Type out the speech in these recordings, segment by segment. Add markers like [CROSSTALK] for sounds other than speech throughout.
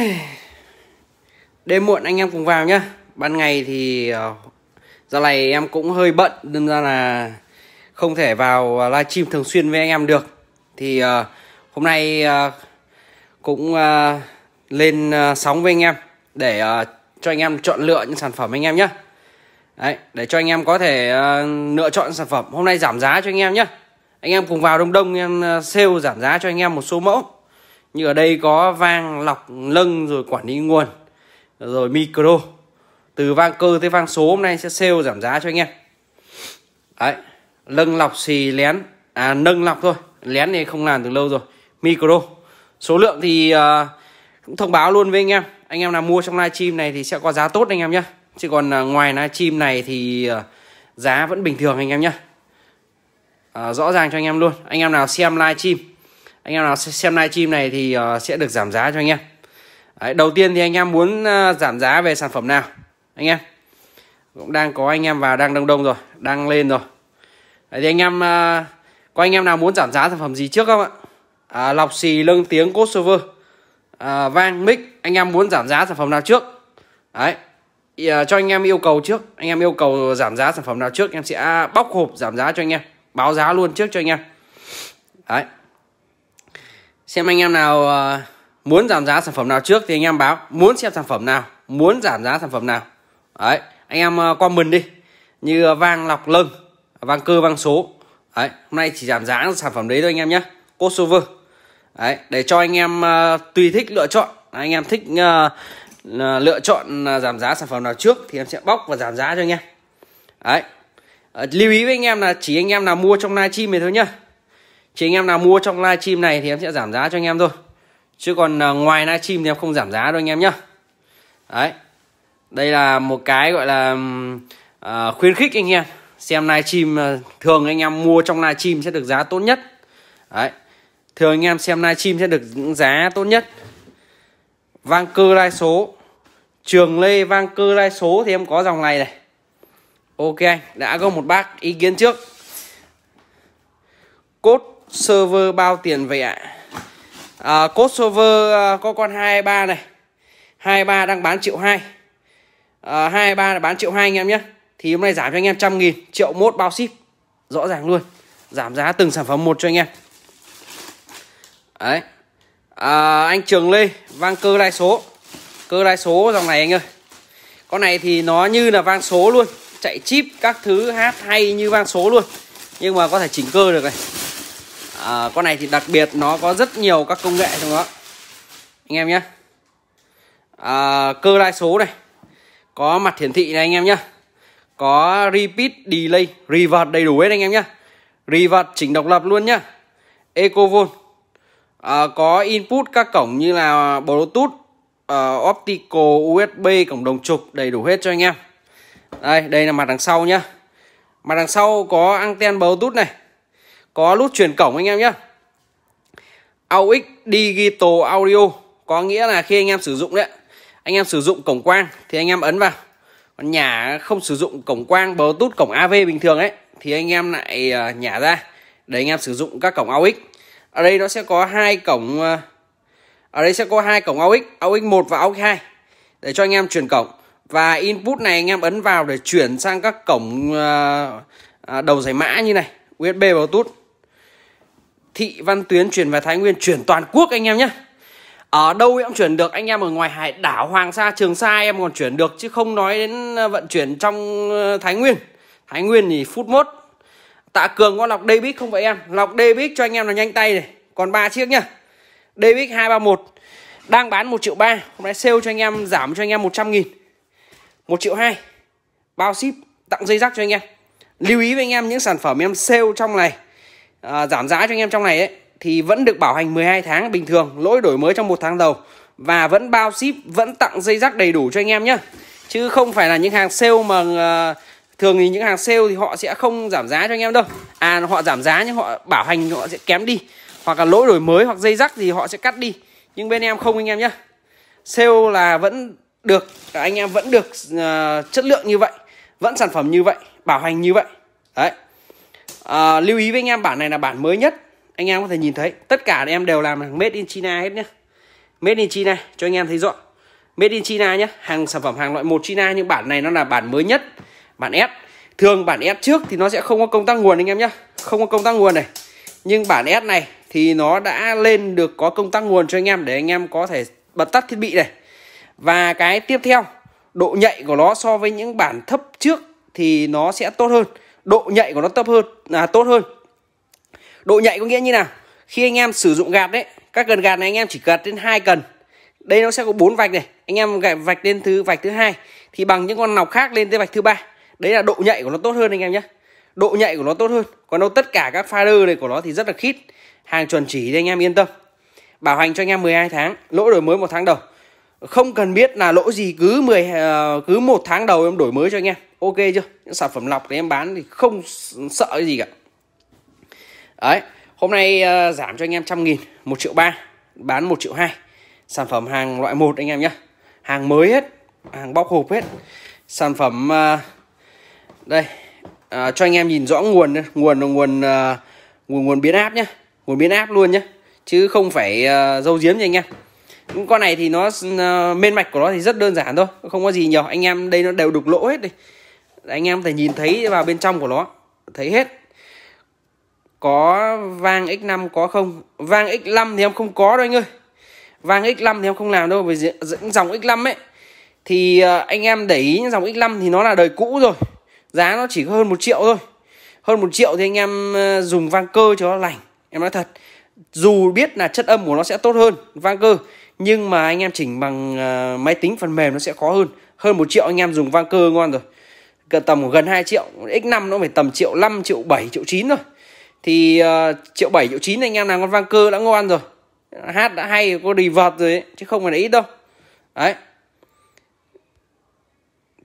[SIGHS] Đêm muộn anh em cùng vào nhá Ban ngày thì giờ này em cũng hơi bận Nên ra là không thể vào livestream thường xuyên với anh em được Thì ờ, hôm nay ờ, Cũng ờ, lên sóng với anh em Để cho anh em chọn lựa những sản phẩm anh em nhá. Đấy, để cho anh em có thể lựa chọn sản phẩm hôm nay giảm giá cho anh em nhá. anh em cùng vào đông đông em sale giảm giá cho anh em một số mẫu như ở đây có vang lọc lâng rồi quản lý nguồn rồi micro từ vang cơ tới vang số hôm nay sẽ sale giảm giá cho anh em đấy lâng lọc xì lén à nâng lọc thôi lén này không làm từ lâu rồi micro số lượng thì uh, cũng thông báo luôn với anh em anh em nào mua trong livestream này thì sẽ có giá tốt anh em nhé chứ còn uh, ngoài livestream này thì uh, giá vẫn bình thường anh em nhé uh, rõ ràng cho anh em luôn anh em nào xem livestream anh em nào xem livestream này thì ờ, sẽ được giảm giá cho anh em Đấy, đầu tiên thì anh em muốn ờ, giảm giá về sản phẩm nào anh em cũng đang có anh em vào đang đông đông rồi đang lên rồi Đấy, thì anh em ờ, có anh em nào muốn giảm giá sản phẩm gì trước không ạ à, lọc xì lưng tiếng cốt server à, vang mic anh em muốn giảm giá sản phẩm nào trước đấy cho anh em yêu cầu trước anh em yêu cầu giảm giá sản phẩm nào trước em sẽ bóc hộp giảm giá cho anh em báo giá luôn trước cho anh em đấy xem anh em nào ờ, muốn giảm giá sản phẩm nào trước thì anh em báo muốn xem sản phẩm nào muốn giảm giá sản phẩm nào đấy anh em ờ, comment đi như ờ, vang lọc lưng vang cơ vang số đấy hôm nay chỉ giảm giá sản phẩm đấy thôi anh em nhé Kosovo đấy để cho anh em tùy thích lựa chọn anh em thích lựa chọn giảm giá sản phẩm nào trước thì em sẽ bóc và giảm giá cho anh em đấy lưu ý với anh em là chỉ anh em nào mua trong livestream này thôi nhá chỉ anh em nào mua trong livestream này thì em sẽ giảm giá cho anh em thôi. Chứ còn à, ngoài livestream thì em không giảm giá đâu anh em nhá. Đấy. Đây là một cái gọi là uh, khuyến khích anh em xem livestream à, thường anh em mua trong livestream sẽ được giá tốt nhất. Đấy. Thường anh em xem livestream sẽ được giá tốt nhất. Vang cơ lai số Trường Lê Vang Cơ lai số thì em có dòng này này. Ok đã có một bác ý kiến trước. Cốt server bao tiền vậy ạ à, cốt server à, có con 23 này 23 đang bán triệu 2 à, 23 là bán triệu 2 anh em nhé thì hôm nay giảm cho anh em trăm nghìn triệu mốt bao ship rõ ràng luôn giảm giá từng sản phẩm một cho anh em đấy à, anh Trường Lê vang cơ lai số cơ lai số dòng này anh ơi con này thì nó như là vang số luôn chạy chip các thứ hát hay như vang số luôn nhưng mà có thể chỉnh cơ được này à, con này thì đặc biệt nó có rất nhiều các công nghệ trong đó anh em nhé à, cơ lai số này có mặt hiển thị này anh em nhé có repeat delay revert đầy đủ hết anh em nhé revert chỉnh độc lập luôn nhá ecovol à, có input các cổng như là bluetooth uh, optical usb cổng đồng trục đầy đủ hết cho anh em đây đây là mặt đằng sau nhá mặt đằng sau có anten bluetooth này có nút chuyển cổng anh em nhé AUX Digital Audio có nghĩa là khi anh em sử dụng đấy anh em sử dụng cổng quang thì anh em ấn vào còn nhà không sử dụng cổng quang Bluetooth cổng AV bình thường ấy thì anh em lại à, nhả ra để anh em sử dụng các cổng AUX ở đây nó sẽ có hai cổng à, ở đây sẽ có hai cổng AUX AUX 1 và AUX 2 để cho anh em chuyển cổng và input này anh em ấn vào để chuyển sang các cổng à, đầu giải mã như này USB Bluetooth Thị Văn Tuyến chuyển về Thái Nguyên chuyển toàn quốc anh em nhé ở đâu em chuyển được anh em ở ngoài hải đảo Hoàng Sa Trường Sa em còn chuyển được chứ không nói đến ờ, vận chuyển trong ờ, Thái Nguyên Thái Nguyên thì phút mốt Tạ Cường có lọc David không vậy em lọc David cho anh em là nhanh tay này còn ba chiếc nhá Daybig 231 đang bán 1 triệu 3 hôm nay sale cho anh em giảm cho anh em 100 nghìn 1 triệu 2 bao ship tặng dây rắc cho anh em lưu ý với anh em những sản phẩm em sale trong này à, giảm giá cho anh em trong này ấy, thì vẫn được bảo hành 12 tháng bình thường lỗi đổi mới trong một tháng đầu và vẫn bao ship vẫn tặng dây rắc đầy đủ cho anh em nhé chứ không phải là những hàng sale mà à, thường thì những hàng sale thì họ sẽ không giảm giá cho anh em đâu à họ giảm giá nhưng họ bảo hành họ sẽ kém đi hoặc là lỗi đổi mới hoặc dây rắc thì họ sẽ cắt đi nhưng bên em không anh em nhé sale là vẫn được anh em vẫn được uh, chất lượng như vậy vẫn sản phẩm như vậy bảo hành như vậy đấy à, lưu ý với anh em bản này là bản mới nhất anh em có thể nhìn thấy tất cả em đều làm made in China hết nhé made in China cho anh em thấy rõ made in China nhé hàng sản phẩm hàng loại một China nhưng bản này nó là bản mới nhất bản S thường bản S trước thì nó sẽ không có công tắc nguồn anh em nhé không có công tắc nguồn này nhưng bản S này thì nó đã lên được có công tắc nguồn cho anh em để anh em có thể bật tắt thiết bị này và cái tiếp theo độ nhạy của nó so với những bản thấp trước thì nó sẽ tốt hơn độ nhạy của nó thấp hơn là tốt hơn độ nhạy có nghĩa như nào khi anh em sử dụng gạt đấy các cần gạt này anh em chỉ gạt đến hai cần đây nó sẽ có bốn vạch này anh em gạt vạch lên thứ vạch thứ hai thì bằng những con nọc khác lên tới vạch thứ ba đấy là độ nhạy của nó tốt hơn anh em nhé độ nhạy của nó tốt hơn còn đâu tất cả các fader này của nó thì rất là khít hàng chuẩn chỉ thì anh em yên tâm bảo hành cho anh em 12 tháng lỗi đổi mới một tháng đầu không cần biết là lỗ gì cứ 10 à, cứ một tháng đầu em đổi mới cho anh em ok chưa những sản phẩm lọc thì em bán thì không sợ gì cả đấy hôm nay uh, giảm cho anh em trăm nghìn một triệu ba bán một triệu hai sản phẩm hàng loại một anh em nhé hàng mới hết hàng bóc hộp hết sản phẩm uh, đây uh, cho anh em nhìn rõ nguồn nguồn là nguồn uh, nguồn nguồn biến áp nhé nguồn biến áp luôn nhé chứ không phải uh, dâu giếm gì anh em con này thì nó uh, men mạch của nó thì rất đơn giản thôi không có gì nhiều anh em đây nó đều đục lỗ hết đi anh em thể nhìn thấy vào bên trong của nó thấy hết có vang x5 có không vang x5 thì em không có đâu anh ơi vang x5 thì em không làm đâu vì dòng x5 ấy thì ờ, anh em để ý dòng x5 thì nó là đời cũ rồi giá nó chỉ hơn một triệu thôi hơn một triệu thì anh em ờ, dùng vang cơ cho nó lành em nói thật dù biết là chất âm của nó sẽ tốt hơn vang cơ nhưng mà anh em chỉnh bằng uh, máy tính phần mềm nó sẽ khó hơn hơn một triệu anh em dùng vang cơ ngon rồi Cả tầm gần 2 triệu x5 nó phải tầm triệu 5 triệu 7 triệu 9 rồi thì uh, triệu 7 triệu 9 anh em làm con vang cơ đã ngon rồi hát đã hay có đi revert rồi ấy. chứ không phải là ít đâu đấy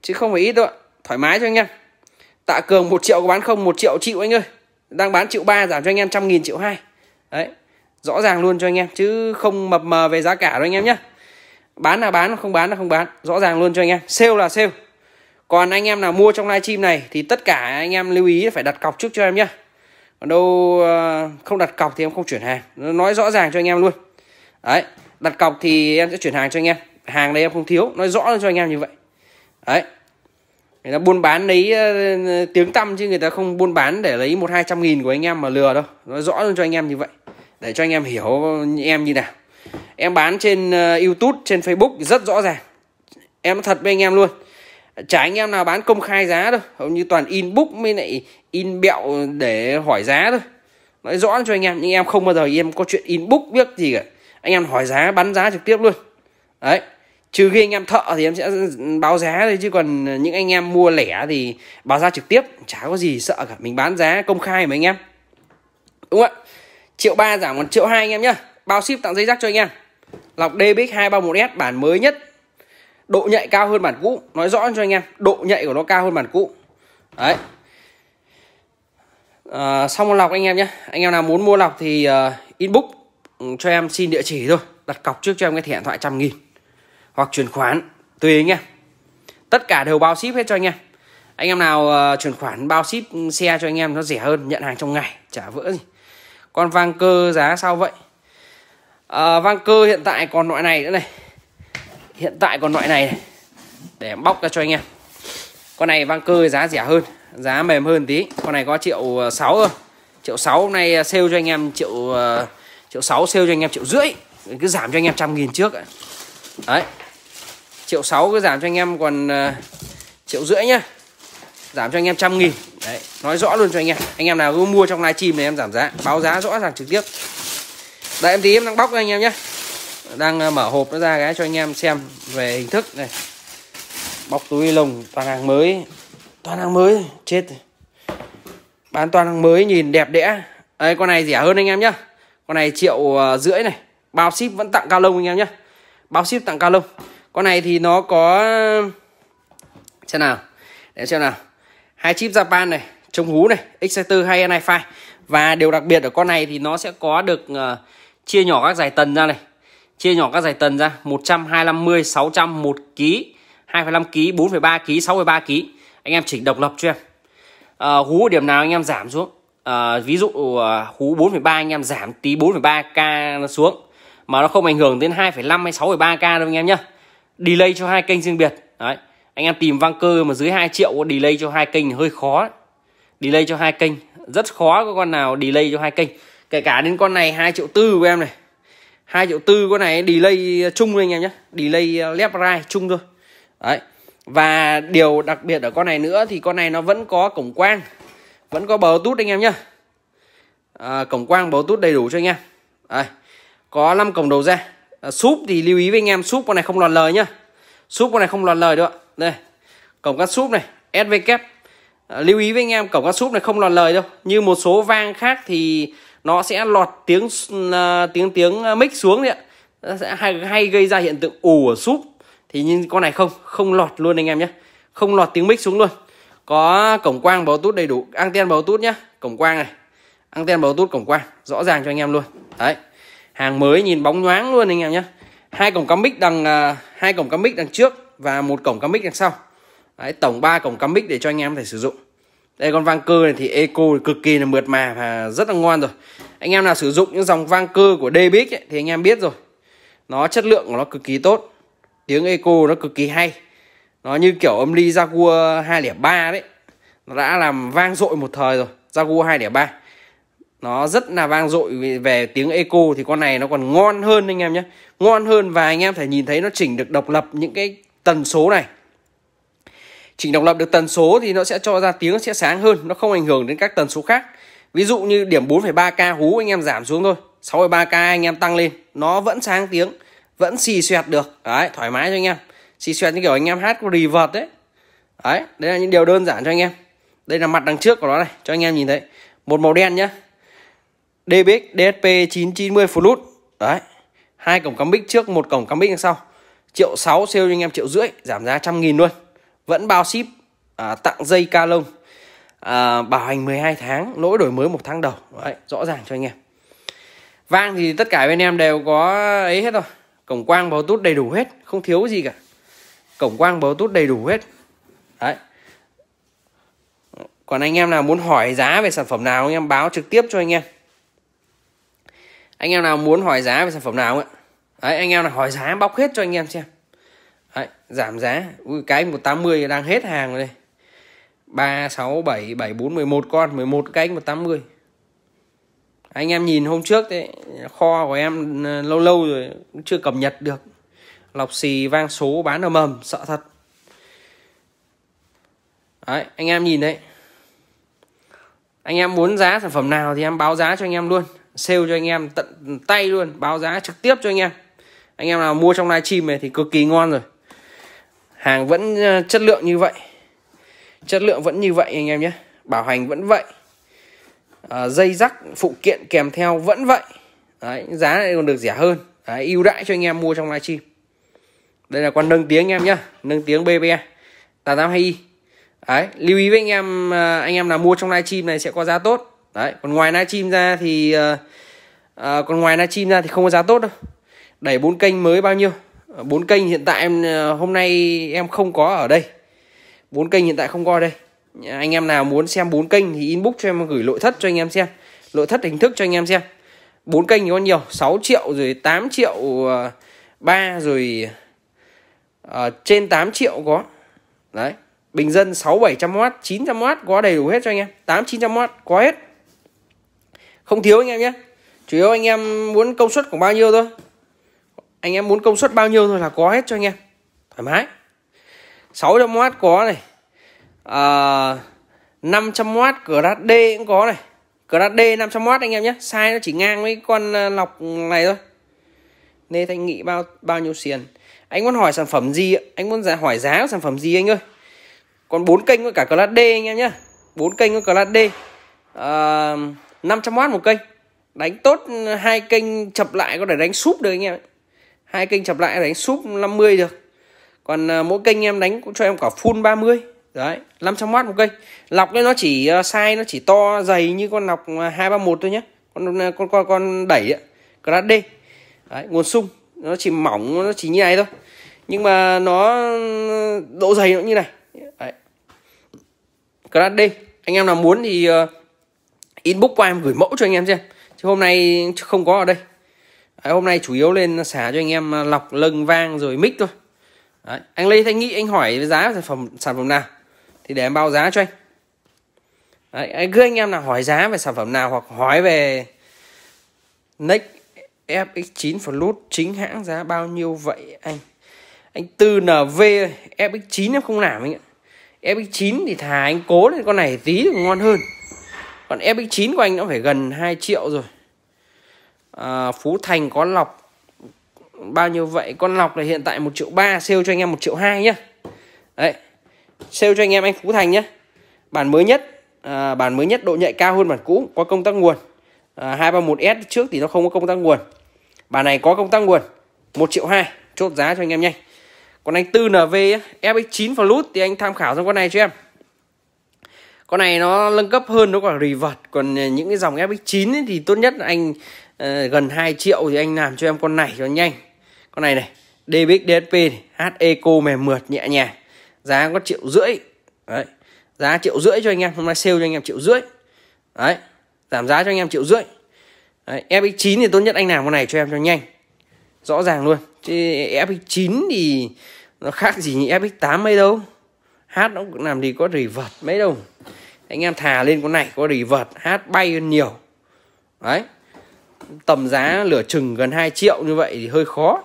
chứ không phải ít đâu ạ thoải mái cho anh em tạ cường một triệu có bán không một triệu chịu anh ơi đang bán triệu ba giảm cho anh em trăm nghìn triệu hai đấy rõ ràng luôn cho anh em chứ không mập mờ về giá cả đâu anh em nhé bán là bán không bán là không bán rõ ràng luôn cho anh em sale là sale còn anh em nào mua trong livestream này thì tất cả anh em lưu ý phải đặt cọc trước cho em nhé còn đâu ờ, không đặt cọc thì em không chuyển hàng nói rõ ràng cho anh em luôn đấy đặt cọc thì em sẽ chuyển hàng cho anh em hàng đây em không thiếu nói rõ cho anh em như vậy đấy người ta buôn bán lấy ờ, tiếng tăm chứ người ta không buôn bán để lấy một hai trăm nghìn của anh em mà lừa đâu nói rõ luôn cho anh em như vậy để cho anh em hiểu em như nào em bán trên ờ, YouTube trên Facebook rất rõ ràng em thật với anh em luôn chả anh em nào bán công khai giá đâu hầu như toàn in book mới lại in bẹo để hỏi giá thôi nói rõ cho anh em nhưng em không bao giờ em có chuyện in book biết gì cả anh em hỏi giá bán giá trực tiếp luôn đấy trừ khi anh em thợ thì em sẽ báo giá thôi chứ còn những anh em mua lẻ thì báo giá trực tiếp chả có gì sợ cả mình bán giá công khai mà anh em đúng không ạ triệu ba giảm còn triệu hai anh em nhá bao ship tặng dây rắc cho anh em lọc DBX 231S bản mới nhất độ nhạy cao hơn bản cũ nói rõ cho anh em độ nhạy của nó cao hơn bản cũ đấy à, xong lọc anh em nhé anh em nào muốn mua lọc thì uh, inbox ừ, cho em xin địa chỉ thôi đặt cọc trước cho em cái thẻ điện thoại trăm nghìn hoặc chuyển khoản tùy anh em tất cả đều bao ship hết cho anh em anh em nào uh, chuyển khoản bao ship ừ, xe cho anh em nó rẻ hơn nhận hàng trong ngày chả vỡ gì con vang cơ giá sao vậy à, vang cơ hiện tại còn loại này nữa này hiện tại còn loại này, này. để em bóc ra cho anh em con này vang cơ giá rẻ hơn giá mềm hơn tí con này có triệu ờ, sáu thôi triệu sáu hôm nay ờ, sale cho anh em triệu triệu sáu sale cho anh em triệu rưỡi cứ giảm cho anh em trăm nghìn trước đấy triệu sáu cứ giảm cho anh em còn triệu rưỡi nhá giảm cho anh em trăm nghìn Đấy, nói rõ luôn cho anh em Anh em nào cứ mua trong livestream thì em giảm giá Báo giá rõ ràng trực tiếp Đây em tí em đang bóc anh em nhé Đang ờ, mở hộp nó ra cái cho anh em xem Về hình thức này Bọc túi lồng toàn hàng mới Toàn hàng mới chết Bán toàn hàng mới nhìn đẹp đẽ đây Con này rẻ hơn anh em nhá, Con này triệu ờ, rưỡi này Bao ship vẫn tặng cao lông anh em nhá, Bao ship tặng cao lông Con này thì nó có Xem nào Để xem nào hai chip Japan này chống hú này Exciter hay NiFi và điều đặc biệt ở con này thì nó sẽ có được uh, chia nhỏ các giải tần ra này chia nhỏ các giải tần ra 100 250 600 1 kg 2,5 ký, 4,3 kg 6,3 ký, anh em chỉnh độc lập cho em uh, hú điểm nào anh em giảm xuống uh, ví dụ uh, hú 4,3 anh em giảm tí 4,3 k xuống mà nó không ảnh hưởng đến 2,5 hay 6,3 k đâu anh em nhá delay cho hai kênh riêng biệt đấy anh em tìm vang cơ mà dưới 2 triệu delay cho hai kênh hơi khó delay cho hai kênh rất khó có con nào delay cho hai kênh kể cả đến con này 2 triệu tư của em này 2 triệu tư con này delay ờ, chung anh em nhé delay ờ, left right chung thôi đấy và điều đặc biệt ở con này nữa thì con này nó vẫn có cổng quang vẫn có bờ tút anh em nhé à, cổng quang bờ tút đầy đủ cho anh em đấy. có 5 cổng đầu ra à, thì lưu ý với anh em súp con này không lọt lời nhá súp con này không lọt lời được đây cổng cắt súp này SVK à, lưu ý với anh em cổng cắt súp này không lọt lời đâu như một số vang khác thì nó sẽ lọt tiếng à, tiếng tiếng à, mic xuống đấy ạ sẽ hay, hay gây ra hiện tượng ù ở súp thì nhưng con này không không lọt luôn anh em nhé không lọt tiếng mic xuống luôn có cổng quang báo tút đầy đủ anten báo tút nhá cổng quang này anten báo tút cổng quang rõ ràng cho anh em luôn đấy hàng mới nhìn bóng nhoáng luôn anh em nhé hai cổng cắm mic đằng hai cổng cắm mic đằng trước và một cổng cắm mic đằng sau Đấy, tổng 3 cổng cắm mic để cho anh em có thể sử dụng đây con vang cơ này thì eco cực kỳ là mượt mà và rất là ngon rồi anh em nào sử dụng những dòng vang cơ của Dbic thì anh em biết rồi nó chất lượng của nó cực kỳ tốt tiếng eco nó cực kỳ hay nó như kiểu âm ly Jaguar 203 đấy nó đã làm vang dội một thời rồi Jaguar 203 nó rất là vang dội về tiếng eco thì con này nó còn ngon hơn anh em nhé ngon hơn và anh em phải nhìn thấy nó chỉnh được độc lập những cái tần số này chỉnh độc lập được tần số thì nó sẽ cho ra tiếng sẽ sáng hơn nó không ảnh hưởng đến các tần số khác ví dụ như điểm 4,3k hú anh em giảm xuống thôi 6,3k anh em tăng lên nó vẫn sáng tiếng vẫn xì xoẹt được đấy thoải mái cho anh em xì xoẹt như kiểu anh em hát reverb đấy đấy đây là những điều đơn giản cho anh em đây là mặt đằng trước của nó này cho anh em nhìn thấy một màu đen nhá DBX DSP 990 Flute đấy hai cổng cắm mic trước một cổng cắm mic đằng sau triệu 6 sale cho anh em triệu rưỡi giảm giá trăm nghìn luôn vẫn bao ship à, tặng dây ca lông à, bảo hành 12 tháng lỗi đổi mới một tháng đầu Đấy, rõ ràng cho anh em vang thì tất cả bên em đều có ấy hết rồi cổng quang bầu tút đầy đủ hết không thiếu gì cả cổng quang bầu tút đầy đủ hết Đấy. còn anh em nào muốn hỏi giá về sản phẩm nào anh em báo trực tiếp cho anh em anh em nào muốn hỏi giá về sản phẩm nào ạ Đấy, anh em là hỏi giá bóc hết cho anh em xem Đấy, giảm giá Ui, cái 180 đang hết hàng rồi đây 3, 6, 7, 7, 4, 11 con 11 cái 180 anh em nhìn hôm trước đấy kho của em ờ, lâu lâu rồi cũng chưa cập nhật được lọc xì vang số bán ở mầm sợ thật đấy anh em nhìn đấy anh em muốn giá sản phẩm nào thì em báo giá cho anh em luôn sale cho anh em tận tay luôn báo giá trực tiếp cho anh em anh em nào mua trong livestream này thì cực kỳ ngon rồi hàng vẫn ờ, chất lượng như vậy chất lượng vẫn như vậy anh em nhé bảo hành vẫn vậy à, dây rắc phụ kiện kèm theo vẫn vậy Đấy, giá này còn được rẻ hơn ưu đãi cho anh em mua trong livestream đây là con nâng tiếng anh em nhá nâng tiếng BBE 882i Đấy, lưu ý với anh em ờ, anh em nào mua trong livestream này sẽ có giá tốt đấy còn ngoài livestream ra thì uh, còn ngoài livestream ra thì không có giá tốt đâu đẩy bốn kênh mới bao nhiêu ờ, bốn kênh hiện tại em ờ, hôm nay em không có ở đây bốn kênh hiện tại không có ở đây anh em nào muốn xem bốn kênh thì inbox cho em gửi nội thất cho anh em xem nội thất hình thức cho anh em xem bốn kênh thì có nhiều 6 triệu rồi 8 triệu ờ, ba rồi uh, trên 8 triệu có đấy bình dân sáu 6 700W trăm w có đầy đủ hết cho anh em tám chín trăm w có hết không thiếu anh em nhé chủ yếu anh em muốn công suất của bao nhiêu thôi anh em muốn công suất bao nhiêu thôi là có hết cho anh em thoải mái 600W có này à, 500W Grad D cũng có này Grad D 500W anh em nhé size nó chỉ ngang với con à, lọc này thôi Nên anh nghĩ bao bao nhiêu tiền anh muốn hỏi sản phẩm gì anh muốn hỏi giá của sản phẩm gì anh ơi còn bốn kênh với cả Grad D anh em nhé bốn kênh với Grad D à, 500W một kênh đánh tốt hai kênh chập lại có thể đánh súp được anh em ấy hai kênh chập lại đánh súp 50 được còn à, mỗi kênh em đánh cũng cho em cả full 30 đấy 500W một kênh lọc ấy nó chỉ à, sai nó chỉ to dày như con lọc 231 à, thôi nhé con con con, con đẩy ấy, class D đấy, nguồn sung nó chỉ mỏng nó chỉ như này thôi nhưng mà nó ừ, độ dày nó như này đấy. class D anh em nào muốn thì uh, inbox qua em gửi mẫu cho anh em xem chứ hôm nay không có ở đây Đấy, hôm nay chủ yếu lên xả cho anh em à, lọc lâng vang rồi mic thôi Đấy. anh Lê Thanh Nghị anh hỏi giá sản phẩm sản phẩm nào thì để em báo giá cho anh Đấy, cứ anh em nào hỏi giá về sản phẩm nào hoặc hỏi về Nex FX9 Flut chính hãng giá bao nhiêu vậy anh anh tư NV FX9 em không làm anh ạ FX9 thì thà anh cố lên con này tí thì ngon hơn còn FX9 của anh nó phải gần 2 triệu rồi à, Phú Thành có lọc bao nhiêu vậy con lọc là hiện tại một triệu ba, sale cho anh em một triệu hai nhá đấy sale cho anh em anh Phú Thành nhá bản mới nhất à, bản mới nhất độ nhạy cao hơn bản cũ có công tắc nguồn à, hai ba một s trước thì nó không có công tắc nguồn bản này có công tắc nguồn một triệu hai, chốt giá cho anh em nhanh còn anh Tư nv FX9 Flut thì anh tham khảo trong con này cho em con này nó nâng cấp hơn nó còn rì vật, còn những cái dòng FX9 thì tốt nhất anh Ờ, gần 2 triệu thì anh làm cho em con này cho nhanh con này này Debix DSP này, hát eco mềm mượt nhẹ nhàng giá có triệu rưỡi đấy giá triệu rưỡi cho anh em hôm nay sale cho anh em triệu rưỡi đấy giảm giá cho anh em triệu rưỡi đấy, FX9 thì tốt nhất anh làm con này cho em cho nhanh rõ ràng luôn chứ FX9 thì nó khác gì như FX8 mấy đâu h nó cũng làm gì có revert mấy đâu anh em thà lên con này có revert hát bay hơn nhiều đấy tầm giá lửa chừng gần 2 triệu như vậy thì hơi khó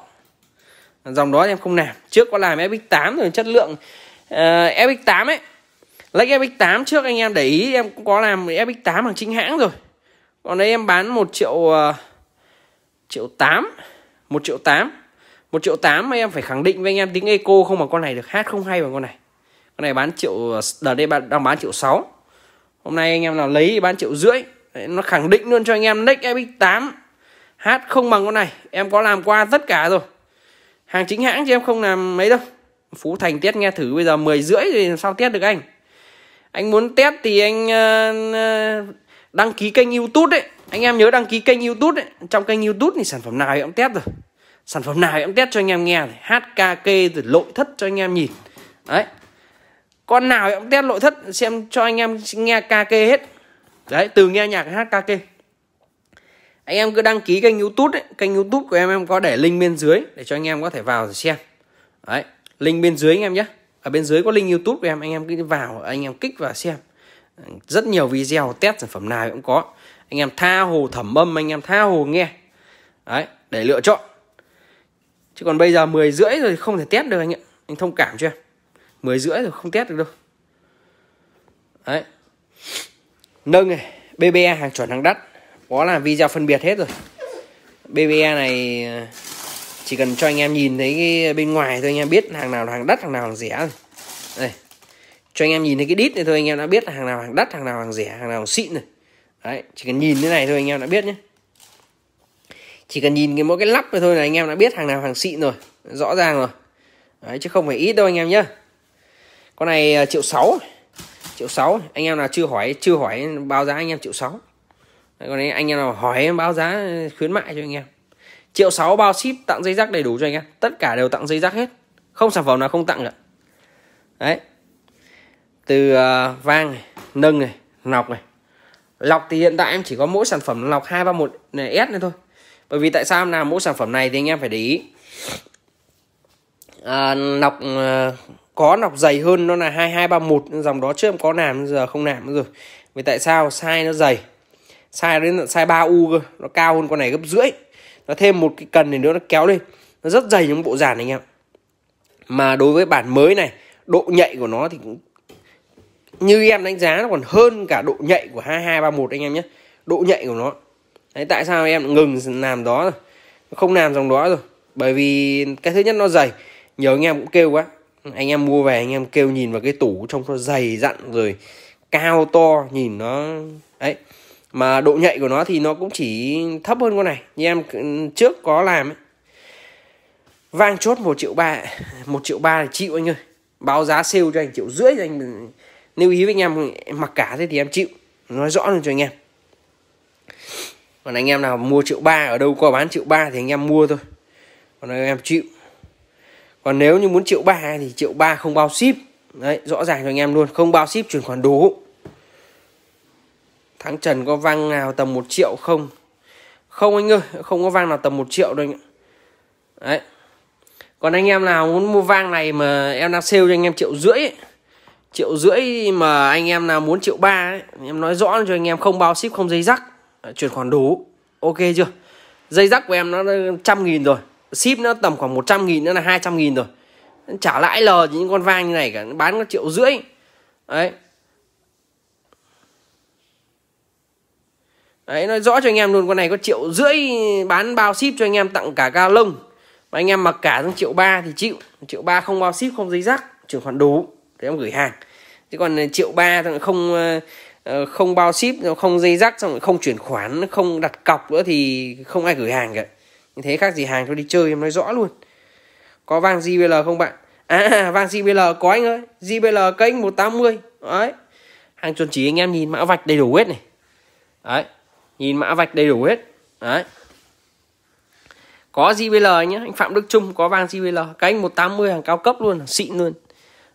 dòng đó em không làm trước có làm FX8 rồi chất lượng uh, ờ, FX8 ấy lấy FX8 trước anh em để ý em cũng có làm FX8 bằng chính hãng rồi còn đây em bán 1 triệu uh, triệu 8 1 triệu 8 1 triệu 8 mà em phải khẳng định với anh em tính eco không bằng con này được hát không hay bằng con này con này bán triệu ờ, đợt đây đang bán triệu 6 hôm nay anh em nào lấy bán triệu rưỡi Đấy, nó khẳng định luôn cho anh em Nex FX8 H không bằng con này em có làm qua tất cả rồi hàng chính hãng chứ em không làm mấy đâu Phú Thành test nghe thử bây giờ 10 rưỡi thì làm sao test được anh anh muốn test thì anh uh, đăng ký kênh YouTube đấy anh em nhớ đăng ký kênh YouTube đấy trong kênh YouTube thì sản phẩm nào em cũng test rồi sản phẩm nào em cũng test cho anh em nghe này. HKK rồi lội thất cho anh em nhìn đấy con nào em cũng test lội thất xem cho anh em nghe KK hết đấy từ nghe nhạc hát HKK anh em cứ đăng ký kênh youtube ấy. kênh youtube của em em có để link bên dưới để cho anh em có thể vào rồi xem đấy link bên dưới anh em nhé ở bên dưới có link youtube của em anh em cứ vào anh em kích vào xem rất nhiều video test sản phẩm nào cũng có anh em tha hồ thẩm âm anh em tha hồ nghe đấy để lựa chọn chứ còn bây giờ 10 rưỡi rồi không thể test được anh ạ anh thông cảm cho em 10 rưỡi rồi không test được đâu đấy nâng này BBE hàng chuẩn hàng đắt có là video phân biệt hết rồi BBE này à, chỉ cần cho anh em nhìn thấy cái bên ngoài thôi anh em biết hàng nào là hàng đắt hàng nào là hàng rẻ rồi đây cho anh em nhìn thấy cái đít này thôi anh em đã biết là hàng nào hàng đắt hàng nào hàng rẻ hàng nào hàng xịn rồi đấy chỉ cần nhìn thế này thôi anh em đã biết nhé chỉ cần nhìn cái mỗi cái lắp này thôi là anh em đã biết hàng nào hàng xịn rồi rõ ràng rồi đấy chứ không phải ít đâu anh em nhé. con này à, triệu sáu triệu sáu anh em nào chưa hỏi chưa hỏi báo giá anh em triệu sáu còn anh em nào hỏi em báo giá khuyến mại cho anh em triệu sáu bao ship tặng dây rác đầy đủ cho anh em tất cả đều tặng dây rác hết không sản phẩm nào không tặng cả đấy từ uh, vang này, nâng này lọc này lọc thì hiện tại em chỉ có mỗi sản phẩm lọc hai ba một s này thôi bởi vì tại sao em làm mỗi sản phẩm này thì anh em phải để ý à, lọc à, có nọc dày hơn nó là 2231 dòng đó chưa em có làm giờ không làm nữa rồi vì tại sao size nó dày size đến tận size 3 u cơ nó cao hơn con này gấp rưỡi nó thêm một cái cần này nữa nó kéo lên nó rất dày những bộ giản anh em mà đối với bản mới này độ nhạy của nó thì cũng như em đánh giá nó còn hơn cả độ nhạy của 2231 anh em nhé độ nhạy của nó đấy tại sao em ngừng làm đó rồi không làm dòng đó rồi bởi vì cái thứ nhất nó dày nhiều anh em cũng kêu quá anh em mua về anh em kêu nhìn vào cái tủ trong nó dày dặn rồi cao to nhìn nó ấy mà độ nhạy của nó thì nó cũng chỉ thấp hơn con này như em ừ, trước có làm ấy. vang chốt một triệu ba một triệu ba là chịu anh ơi báo giá sale cho anh triệu rưỡi cho anh lưu ý với anh em mặc cả thế thì em chịu nói rõ luôn cho anh em còn anh em nào mua triệu ba ở đâu có bán triệu ba thì anh em mua thôi còn anh em chịu còn nếu như muốn triệu ba thì triệu ba không bao ship đấy rõ ràng cho anh em luôn không bao ship chuyển khoản đủ thắng trần có vang nào tầm 1 triệu không không anh ơi không có vang nào tầm 1 triệu đâu anh ạ đấy còn anh em nào muốn mua vang này mà em đang sale cho anh em triệu rưỡi triệu rưỡi mà anh em nào muốn triệu ba ấy, em nói rõ cho anh em không bao ship không dây rắc chuyển khoản đủ ok chưa dây rắc của em nó trăm nghìn rồi ship nó tầm khoảng 100 nghìn nữa là 200 nghìn rồi trả lãi lờ những con vang như này cả bán có triệu rưỡi đấy đấy nói rõ cho anh em luôn con này có triệu rưỡi bán bao ship cho anh em tặng cả ca lông mà anh em mặc cả trong triệu ba thì chịu triệu ba không bao ship không giấy rác chuyển khoản đủ để em gửi hàng chứ còn ờ, triệu ba không ờ, ờ, không bao ship không dây rắc xong không chuyển khoản không đặt cọc nữa thì không ai gửi hàng cả như thế khác gì hàng cho đi chơi em nói rõ luôn có vang JBL không bạn à, à, à vang JBL có anh ơi JBL kênh 180 đấy hàng chuẩn chỉ anh em nhìn mã vạch đầy đủ hết này đấy nhìn mã vạch đầy đủ hết đấy có JBL nhé anh Phạm Đức Trung có vang JBL cái anh 180 hàng cao cấp luôn xịn luôn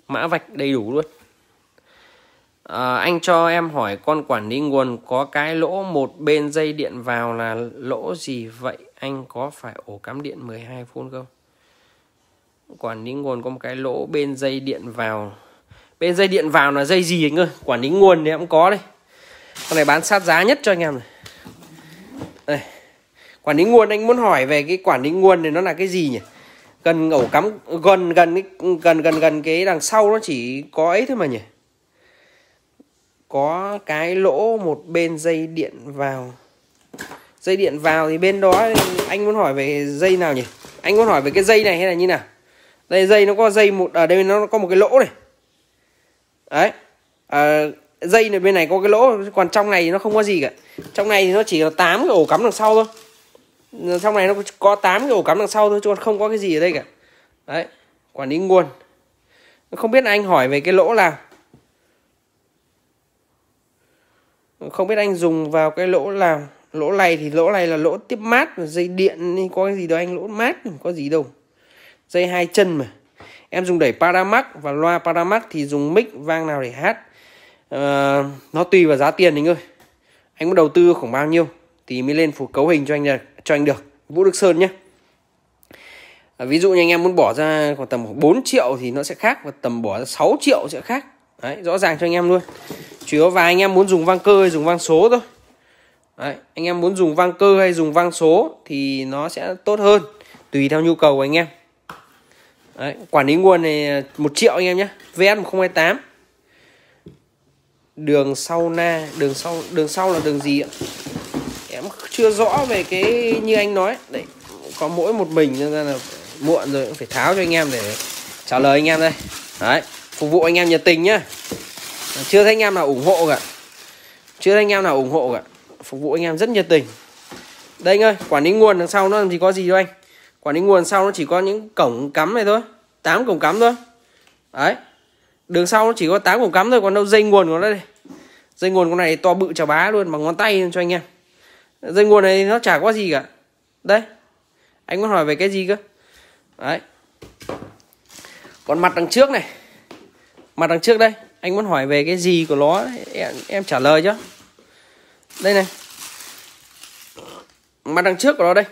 mã vạch đầy đủ luôn à, anh cho em hỏi con quản lý nguồn có cái lỗ một bên dây điện vào là lỗ gì vậy anh có phải ổ cắm điện 12V không? Quản lý nguồn có một cái lỗ bên dây điện vào. Bên dây điện vào là dây gì anh ơi? Quản lý nguồn thì cũng có đây. Con này bán sát giá nhất cho anh em này. Đây. Quản lý nguồn anh muốn hỏi về cái quản lý nguồn này nó là cái gì nhỉ? Gần ổ cắm gần gần gần gần gần, gần cái đằng sau nó chỉ có ấy thôi mà nhỉ. Có cái lỗ một bên dây điện vào dây điện vào thì bên đó anh muốn hỏi về dây nào nhỉ anh muốn hỏi về cái dây này hay là như nào đây dây nó có dây một ở à, đây nó có một cái lỗ này đấy à, dây này bên này có cái lỗ còn trong này thì nó không có gì cả trong này thì nó chỉ có tám cái ổ cắm đằng sau thôi trong này nó có 8 cái ổ cắm đằng sau thôi chứ còn không có cái gì ở đây cả đấy quản lý nguồn không biết anh hỏi về cái lỗ nào không biết anh dùng vào cái lỗ nào lỗ này thì lỗ này là lỗ tiếp mát dây điện nên có cái gì đâu anh lỗ mát không có gì đâu dây hai chân mà em dùng đẩy paramax và loa paramax thì dùng mic vang nào để hát à, nó tùy vào giá tiền anh ơi anh muốn đầu tư khoảng bao nhiêu thì mới lên phục cấu hình cho anh được cho anh được vũ đức sơn nhé à, ví dụ như anh em muốn bỏ ra khoảng tầm 4 triệu thì nó sẽ khác và tầm bỏ ra 6 triệu sẽ khác Đấy, rõ ràng cho anh em luôn chỉ có vài anh em muốn dùng vang cơ hay dùng vang số thôi Đấy, anh em muốn dùng vang cơ hay dùng vang số thì nó sẽ tốt hơn tùy theo nhu cầu của anh em Đấy, quản lý nguồn này à, một triệu anh em nhé VS1028 đường sau na đường sau đường sau là đường gì ạ em chưa rõ về cái như anh nói đấy có mỗi một mình nên là muộn rồi cũng phải tháo cho anh em để trả lời anh em đây đấy phục vụ anh em nhiệt tình nhá chưa thấy anh em nào ủng hộ cả chưa thấy anh em nào ủng hộ cả phục vụ anh em rất nhiệt tình đây anh ơi quản lý nguồn đằng sau nó làm gì có gì đâu anh quản lý nguồn sau nó chỉ có những cổng cắm này thôi 8 cổng cắm thôi đấy đường sau nó chỉ có 8 cổng cắm thôi còn đâu dây nguồn của nó đây dây nguồn con này to bự chà bá luôn bằng ngón tay cho anh em dây nguồn này nó chả có gì cả đây anh muốn hỏi về cái gì cơ đấy còn mặt đằng trước này mặt đằng trước đây anh muốn hỏi về cái gì của nó em, em trả lời chứ đây này mặt đằng trước của nó đây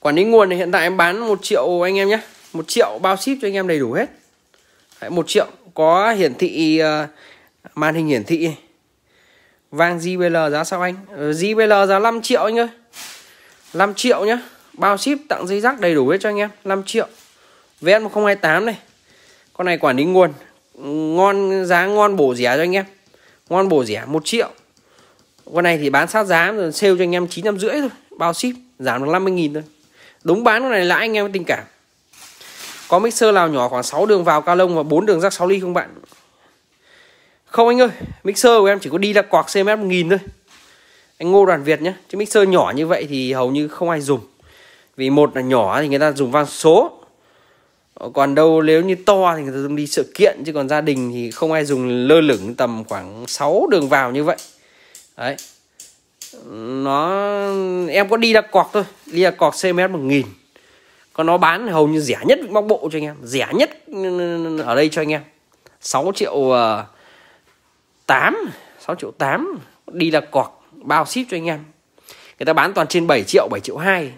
quản lý nguồn thì hiện tại em bán một triệu anh em nhé một triệu bao ship cho anh em đầy đủ hết Đấy, 1 triệu có hiển thị uh, màn hình hiển thị vàng JBL giá sao anh JBL ờ, giá 5 triệu anh ơi 5 triệu nhá bao ship tặng dây rác đầy đủ hết cho anh em 5 triệu VN1028 này con này quản lý nguồn ngon giá ngon bổ rẻ cho anh em ngon bổ rẻ một triệu con này thì bán sát giá rồi sale cho anh em chín trăm rưỡi thôi bao ship giảm được 50 nghìn thôi đúng bán con này là anh em tình cảm có mixer nào nhỏ khoảng 6 đường vào ca lông và 4 đường rắc 6 ly không bạn không anh ơi mixer của em chỉ có đi là quạt cms nghìn thôi anh Ngô Đoàn Việt nhé chứ mixer nhỏ như vậy thì hầu như không ai dùng vì một là nhỏ thì người ta dùng vang số còn đâu nếu như to thì người ta dùng đi sự kiện chứ còn gia đình thì không ai dùng lơ lửng tầm khoảng 6 đường vào như vậy đấy nó em có đi ra cọc thôi đi ra cọc cms một nghìn còn nó bán hầu như rẻ nhất vịnh bắc bộ cho anh em rẻ nhất ở đây cho anh em 6 triệu ờ, tám sáu triệu tám đi ra cọc bao ship cho anh em người ta bán toàn trên 7 triệu 7 triệu hai